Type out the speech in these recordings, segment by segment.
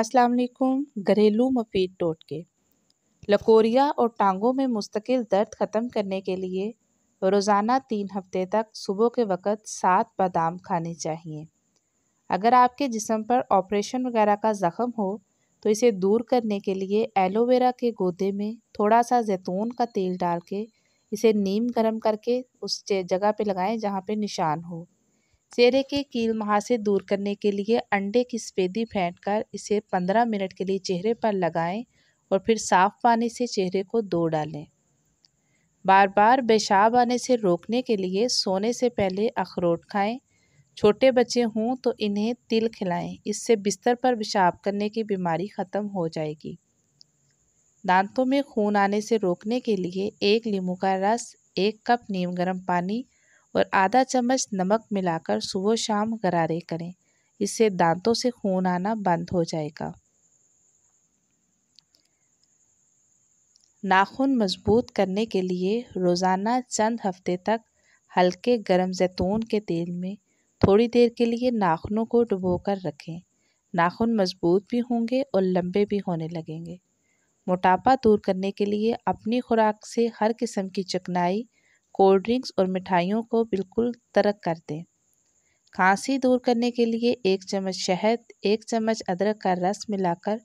अस्सलाम वालेकुम घरेलू मफीद टोटके लकोरिया और टांगों में मुस्तकिल दर्द ख़त्म करने के लिए रोज़ाना तीन हफ्ते तक सुबह के वक़्त सात बादाम खाने चाहिए अगर आपके जिसम पर ऑपरेशन वगैरह का ज़ख़म हो तो इसे दूर करने के लिए एलोवेरा के गोदे में थोड़ा सा जैतून का तेल डाल के इसे नीम गरम करके उस जगह पे लगाएं जहाँ पे निशान हो चेहरे के कील महा से दूर करने के लिए अंडे की सफेदी कर इसे 15 मिनट के लिए चेहरे पर लगाएं और फिर साफ पानी से चेहरे को धो डालें बार बार पेशाब आने से रोकने के लिए सोने से पहले अखरोट खाएं छोटे बच्चे हों तो इन्हें तिल खिलाएं इससे बिस्तर पर पेशाब करने की बीमारी ख़त्म हो जाएगी दांतों में खून आने से रोकने के लिए एक नींबू का रस एक कप नीम गर्म पानी और आधा चम्मच नमक मिलाकर सुबह शाम गरारे करें इससे दांतों से खून आना बंद हो जाएगा नाखून मजबूत करने के लिए रोज़ाना चंद हफ्ते तक हल्के गर्म जैतून के तेल में थोड़ी देर के लिए नाखूनों को डुबोकर रखें नाखून मजबूत भी होंगे और लंबे भी होने लगेंगे मोटापा दूर करने के लिए अपनी खुराक से हर किस्म की चकनाई कोल्ड ड्रिंक्स और मिठाइयों को बिल्कुल तरक कर दें खांसी दूर करने के लिए एक चम्मच शहद एक चम्मच अदरक का रस मिलाकर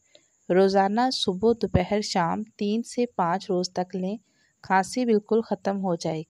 रोज़ाना सुबह दोपहर शाम तीन से पाँच रोज़ तक लें खांसी बिल्कुल ख़त्म हो जाएगी